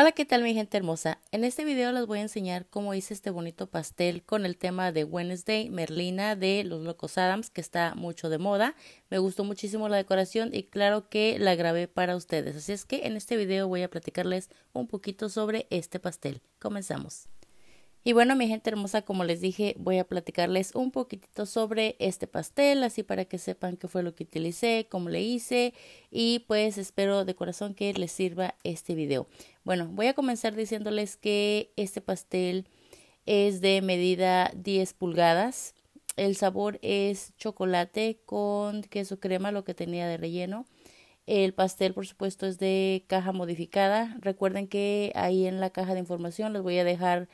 Hola, ¿qué tal mi gente hermosa? En este video les voy a enseñar cómo hice este bonito pastel con el tema de Wednesday Merlina de Los Locos Adams, que está mucho de moda. Me gustó muchísimo la decoración y claro que la grabé para ustedes. Así es que en este video voy a platicarles un poquito sobre este pastel. Comenzamos. Y bueno, mi gente hermosa, como les dije, voy a platicarles un poquitito sobre este pastel, así para que sepan qué fue lo que utilicé, cómo le hice y pues espero de corazón que les sirva este video. Bueno, voy a comenzar diciéndoles que este pastel es de medida 10 pulgadas. El sabor es chocolate con queso crema, lo que tenía de relleno. El pastel, por supuesto, es de caja modificada. Recuerden que ahí en la caja de información les voy a dejar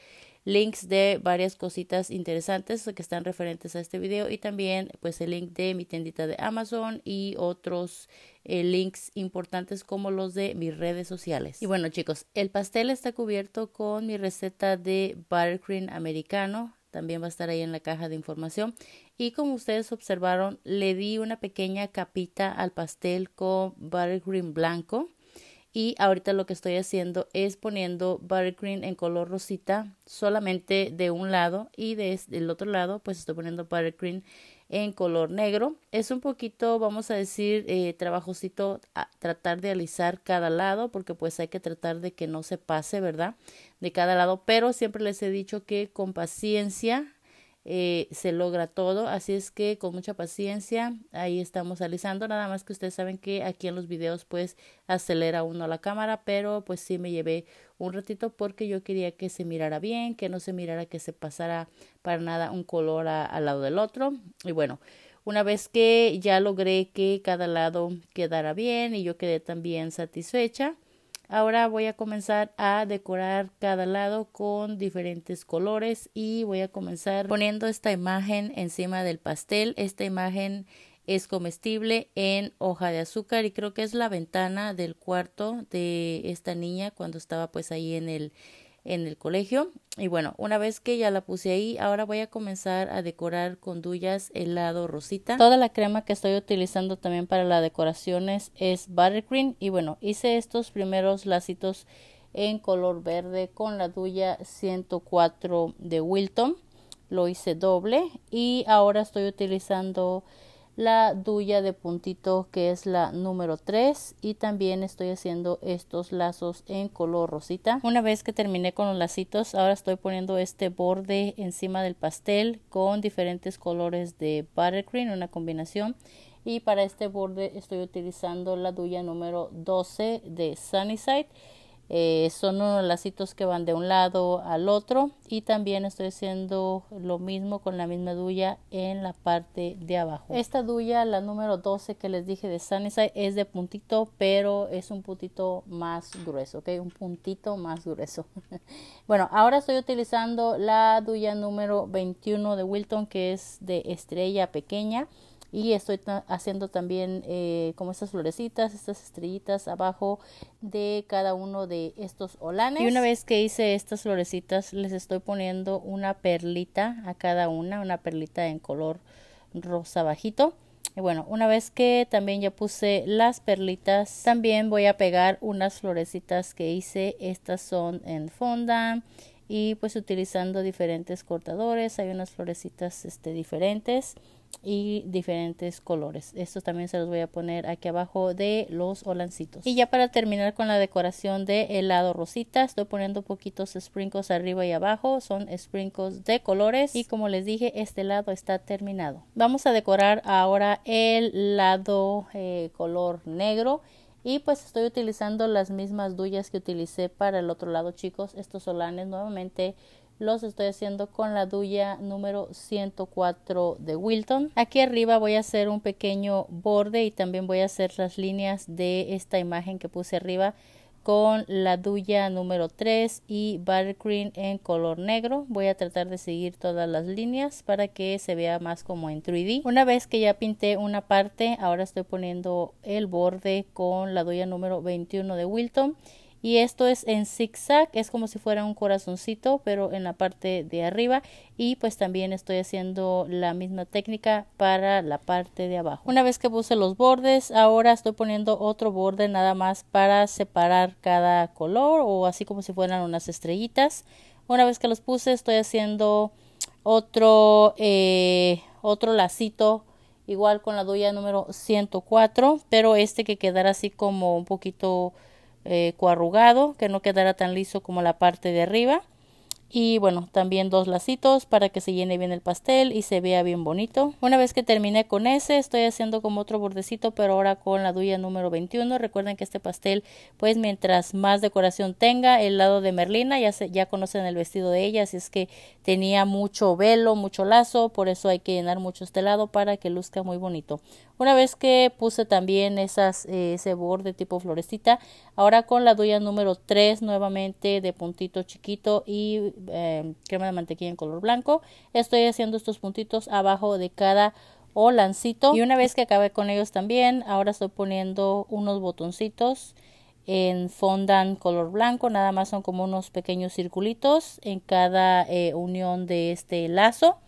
links de varias cositas interesantes que están referentes a este video y también pues el link de mi tiendita de Amazon y otros eh, links importantes como los de mis redes sociales. Y bueno chicos, el pastel está cubierto con mi receta de buttercream americano también va a estar ahí en la caja de información. Y como ustedes observaron, le di una pequeña capita al pastel con buttercream blanco y ahorita lo que estoy haciendo es poniendo buttercream en color rosita solamente de un lado y del otro lado pues estoy poniendo buttercream en color negro es un poquito vamos a decir eh, trabajosito tratar de alisar cada lado porque pues hay que tratar de que no se pase verdad de cada lado pero siempre les he dicho que con paciencia eh, se logra todo. Así es que con mucha paciencia ahí estamos alisando. Nada más que ustedes saben que aquí en los videos pues acelera uno la cámara, pero pues sí me llevé un ratito porque yo quería que se mirara bien, que no se mirara que se pasara para nada un color al lado del otro. Y bueno, una vez que ya logré que cada lado quedara bien y yo quedé también satisfecha, Ahora voy a comenzar a decorar cada lado con diferentes colores y voy a comenzar poniendo esta imagen encima del pastel. Esta imagen es comestible en hoja de azúcar y creo que es la ventana del cuarto de esta niña cuando estaba pues ahí en el en el colegio. Y bueno, una vez que ya la puse ahí, ahora voy a comenzar a decorar con duyas el lado rosita. Toda la crema que estoy utilizando también para las decoraciones es buttercream. Y bueno, hice estos primeros lacitos en color verde con la duya 104 de Wilton. Lo hice doble y ahora estoy utilizando la duya de puntito que es la número 3 y también estoy haciendo estos lazos en color rosita una vez que terminé con los lacitos ahora estoy poniendo este borde encima del pastel con diferentes colores de buttercream una combinación y para este borde estoy utilizando la duya número 12 de Sunnyside eh, son unos lacitos que van de un lado al otro y también estoy haciendo lo mismo con la misma duya en la parte de abajo esta duya la número 12 que les dije de Sunnyside es de puntito pero es un puntito más grueso ok un puntito más grueso bueno ahora estoy utilizando la duya número 21 de Wilton que es de estrella pequeña y estoy haciendo también eh, como estas florecitas, estas estrellitas abajo de cada uno de estos olanes. Y una vez que hice estas florecitas les estoy poniendo una perlita a cada una, una perlita en color rosa bajito. Y bueno, una vez que también ya puse las perlitas, también voy a pegar unas florecitas que hice. Estas son en fonda y pues utilizando diferentes cortadores. Hay unas florecitas este, diferentes y diferentes colores. Estos también se los voy a poner aquí abajo de los holancitos. Y ya para terminar con la decoración del lado rosita, estoy poniendo poquitos sprinkles arriba y abajo. Son sprinkles de colores y como les dije, este lado está terminado. Vamos a decorar ahora el lado eh, color negro. Y pues estoy utilizando las mismas dullas que utilicé para el otro lado, chicos. Estos holanes nuevamente los estoy haciendo con la duya número 104 de Wilton. Aquí arriba voy a hacer un pequeño borde y también voy a hacer las líneas de esta imagen que puse arriba con la duya número 3 y Buttercream en color negro. Voy a tratar de seguir todas las líneas para que se vea más como en 3D. Una vez que ya pinté una parte, ahora estoy poniendo el borde con la duya número 21 de Wilton y esto es en zigzag es como si fuera un corazoncito pero en la parte de arriba y pues también estoy haciendo la misma técnica para la parte de abajo una vez que puse los bordes ahora estoy poniendo otro borde nada más para separar cada color o así como si fueran unas estrellitas una vez que los puse estoy haciendo otro eh, otro lacito igual con la duya número 104 pero este que quedará así como un poquito eh, coarrugado, que no quedará tan liso como la parte de arriba y bueno también dos lacitos para que se llene bien el pastel y se vea bien bonito una vez que terminé con ese estoy haciendo como otro bordecito pero ahora con la duya número 21 recuerden que este pastel pues mientras más decoración tenga el lado de Merlina ya ya conocen el vestido de ella así es que tenía mucho velo mucho lazo por eso hay que llenar mucho este lado para que luzca muy bonito una vez que puse también esas, eh, ese borde tipo florecita ahora con la duya número 3 nuevamente de puntito chiquito y eh, crema de mantequilla en color blanco. Estoy haciendo estos puntitos abajo de cada olancito y una vez que acabé con ellos también ahora estoy poniendo unos botoncitos en fondant color blanco nada más son como unos pequeños circulitos en cada eh, unión de este lazo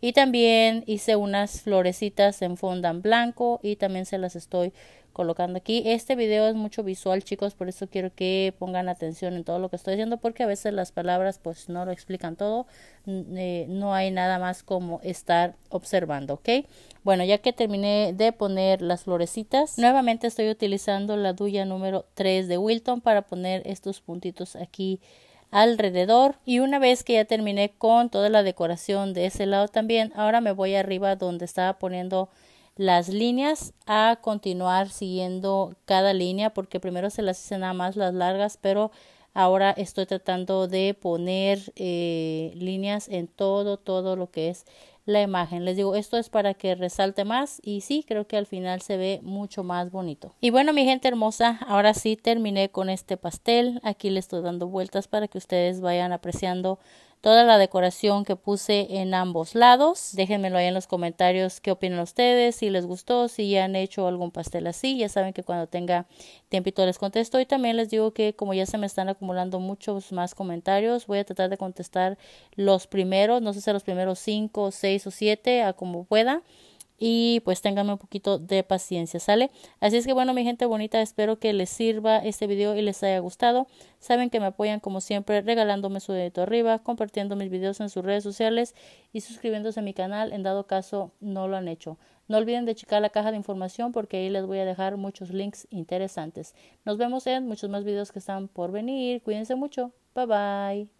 y también hice unas florecitas en en blanco y también se las estoy colocando aquí. Este video es mucho visual, chicos, por eso quiero que pongan atención en todo lo que estoy diciendo, porque a veces las palabras pues no lo explican todo, eh, no hay nada más como estar observando, ¿ok? Bueno, ya que terminé de poner las florecitas, nuevamente estoy utilizando la duya número 3 de Wilton para poner estos puntitos aquí alrededor y una vez que ya terminé con toda la decoración de ese lado también ahora me voy arriba donde estaba poniendo las líneas a continuar siguiendo cada línea porque primero se las hice nada más las largas pero Ahora estoy tratando de poner eh, líneas en todo, todo lo que es la imagen. Les digo, esto es para que resalte más y sí, creo que al final se ve mucho más bonito. Y bueno, mi gente hermosa, ahora sí terminé con este pastel. Aquí le estoy dando vueltas para que ustedes vayan apreciando toda la decoración que puse en ambos lados. Déjenmelo ahí en los comentarios qué opinan ustedes, si les gustó, si ya han hecho algún pastel así. Ya saben que cuando tenga tiempito les contesto. Y también les digo que como ya se me están acumulando muchos más comentarios, voy a tratar de contestar los primeros, no sé si los primeros cinco, seis o siete, a como pueda y pues ténganme un poquito de paciencia, ¿sale? Así es que bueno, mi gente bonita, espero que les sirva este video y les haya gustado. Saben que me apoyan como siempre regalándome su dedito arriba, compartiendo mis videos en sus redes sociales y suscribiéndose a mi canal en dado caso no lo han hecho. No olviden de checar la caja de información porque ahí les voy a dejar muchos links interesantes. Nos vemos en muchos más videos que están por venir. Cuídense mucho. Bye bye.